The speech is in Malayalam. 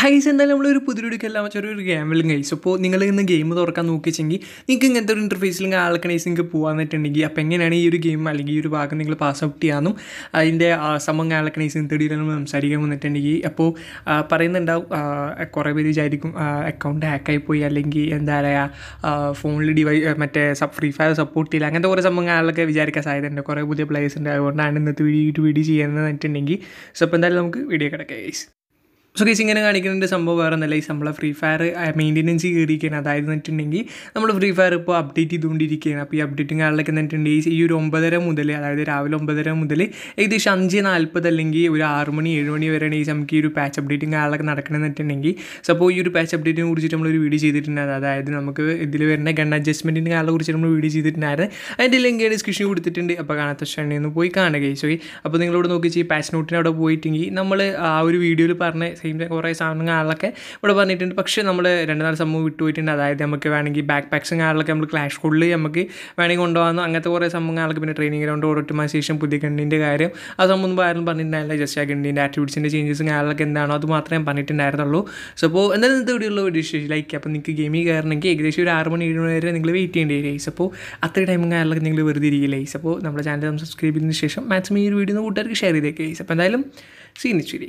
ഹൈസ് എന്തായാലും നമ്മളൊരു പുതിയൊരുക്കെല്ലാം വെച്ചാൽ ഒരു ഗെയിമിലും കഴിച്ചു അപ്പോൾ നിങ്ങൾ ഇന്ന് ഗെയിം തുറക്കാൻ നോക്കിച്ചെങ്കിൽ നിങ്ങൾക്ക് ഇങ്ങനത്തെ ഒരു ഇൻ്റർഫേസിലും ആൾക്കണൈസ് നിങ്ങൾക്ക് പോകാന്നിട്ടുണ്ടെങ്കിൽ അപ്പോൾ എങ്ങനെയാണ് ഈ ഒരു ഗെയിം അല്ലെങ്കിൽ ഈ ഒരു ഭാഗം നിങ്ങൾ പാസ് ഔട്ട് ചെയ്യാനും അതിൻ്റെ സംഭവം ആൾക്കണൈസ് തേടിയിലും നമ്മൾ സംസാരിക്കാൻ വന്നിട്ടുണ്ടെങ്കിൽ അപ്പോൾ പറയുന്നുണ്ടാവും കുറേ പേര് വിചാരിക്കും അക്കൗണ്ട് ഹാക്കായി പോയി അല്ലെങ്കിൽ എന്താ പറയുക ഫോണിൽ ഡിവൈ മറ്റേ ഫ്രീ ഫയർ സപ്പോർട്ട് ചെയ്യില്ല അങ്ങനത്തെ കുറേ സംഭവം ആളൊക്കെ വിചാരിക്കാൻ സാധ്യതയുണ്ട് കുറേ പുതിയ പ്ലേയേഴ്സ് ഉണ്ട് അതുകൊണ്ടാണ് ഇന്നത്തെ വീഡിയോ വീഡിയോ ചെയ്യുന്നത് എന്നിട്ടുണ്ടെങ്കിൽ സോ അപ്പോൾ എന്തായാലും നമുക്ക് വീഡിയോ കിടക്കാം ഗൈസ് സോ കേസ് ഇങ്ങനെ കാണിക്കുന്നതിൻ്റെ സംഭവം വേറെ ഒന്നല്ല ഈ നമ്മളെ ഫ്രീ ഫയർ മെയിൻ്റെനൻസ് കയറിയിരിക്കുകയാണ് അതായത് എന്നിട്ടുണ്ടെങ്കിൽ നമ്മൾ ഫ്രീ ഫയർ ഇപ്പോൾ അപ്ഡേറ്റ് ചെയ്തുകൊണ്ടിരിക്കുകയാണ് അപ്പോൾ ഈ അപ്ഡേറ്റിംഗ് ആളിലൊക്കെ എന്നിട്ടുണ്ടെങ്കിൽ ഈ ഒരു ഒമ്പതര മുതൽ അതായത് രാവിലെ ഒമ്പതര മുതൽ ഏകദേശം അഞ്ച് നാൽപ്പത് അല്ലെങ്കിൽ ഒരു ആറ് മണി ഏഴ് മണി വരെയാണ് ഈ നമുക്ക് ഈ ഒരു പാച്ച് അപ്ഡേറ്റിംഗ് നടക്കണമെന്ന് വെച്ചിട്ടുണ്ടെങ്കിൽ സപ്പോൾ ഈ ഒരു പാച്ച് അപ്ഡേറ്റിനെ കുറിച്ചിട്ട് നമ്മളൊരു വീഡിയോ ചെയ്തിട്ടുണ്ടായിരുന്നു അതായത് നമുക്ക് ഇതിൽ വരുന്ന ഗൺ അഡ്ജസ്റ്റ്മെൻറ്റിൻ്റെ ആളെ കുറിച്ച് നമ്മൾ വീഡിയോ ചെയ്തിട്ടുണ്ടായിരുന്നു അതിൻ്റെ ലിങ്ക് ഡിസ്ക്രിപ്ഷൻ കൊടുത്തിട്ടുണ്ട് അപ്പോൾ കാണാത്ത ക്ഷണിയൊന്ന് പോയി കാണുക സോ അപ്പോൾ നിങ്ങളോട് നോക്കി ഈ പാച്ച് നോട്ടിന് അവിടെ പോയിട്ടെങ്കിൽ നമ്മൾ ആ ഒരു വീഡിയോയിൽ പറഞ്ഞ ഐസ്ക്രീമിൻ്റെ കുറേ സാധനങ്ങളൊക്കെ ഇവിടെ പറഞ്ഞിട്ടുണ്ട് പക്ഷേ നമ്മൾ രണ്ട് നാല് സംഭവം വിട്ടുപോയിട്ടുണ്ട് അതായത് നമുക്ക് വേണമെങ്കിൽ ബാക്ക് പാക്സും കാര്യങ്ങളൊക്കെ നമ്മൾ ക്ലാഷ് കൊള്ളി നമുക്ക് വേണമെങ്കിൽ കൊണ്ടുപോകാമെന്ന് അങ്ങനത്തെ കുറേ സംഭവങ്ങളൊക്കെ പിന്നെ ട്രെയിനിങ് ഗ്രൗണ്ട് ഓട്ടോമൈസേഷൻ പുതിയ കണ്ണിൻ്റെ കാര്യം ആ സംഭവം ഒന്നും ആരും പറഞ്ഞിട്ടുണ്ടായില്ല ജസ്റ്റ് ആ കണ്ണിൻ്റെ ആറ്റിറ്റ്യൂഡ്സിൻ്റെ ചേഞ്ചസ് കാര്യങ്ങളൊക്കെ എന്താണോ അത് മാത്രമേ പറഞ്ഞിട്ടുണ്ടായിരുന്നുള്ളൂ സോ അപ്പോൾ എന്തായാലും ഇത് വീഡിയോ ഒരു ഡിഷ് ലൈക്ക് അപ്പോൾ നിങ്ങൾക്ക് ഗെയിമിങ് കയറണമെങ്കിൽ ഏകദേശം ഒരു ആറ് മണി ഏഴ് മണി വരെ നിങ്ങൾ വെയിറ്റ് ചെയ്യേണ്ടി വരും ഐസ് അപ്പോൾ അത്ര ടൈമും കാര്യങ്ങളൊക്കെ നിങ്ങൾ വെറുതെ ഇരിക്കില്ല ഐസ് അപ്പോൾ നമ്മുടെ ചാനൽ സബ്സ്ക്രൈബ് ചെയ്തതിന് ശേഷം മാക്സിമം ഈ ഒരു വീഡിയോ കൂട്ടുകാർക്ക് ഷെയർ ചെയ്തേക്കുക ഐസ് അപ്പോൾ എന്തായാലും സീനിച്ചു